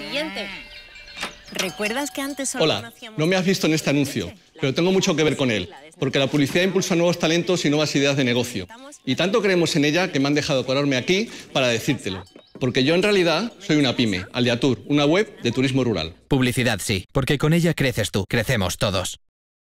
siguiente. ¿Recuerdas que antes Hola, no me has visto en este anuncio, pero tengo mucho que ver con él, porque la publicidad impulsa nuevos talentos y nuevas ideas de negocio. Y tanto creemos en ella que me han dejado colarme aquí para decírtelo. Porque yo en realidad soy una pyme, Aldeatur, una web de turismo rural. Publicidad sí, porque con ella creces tú, crecemos todos.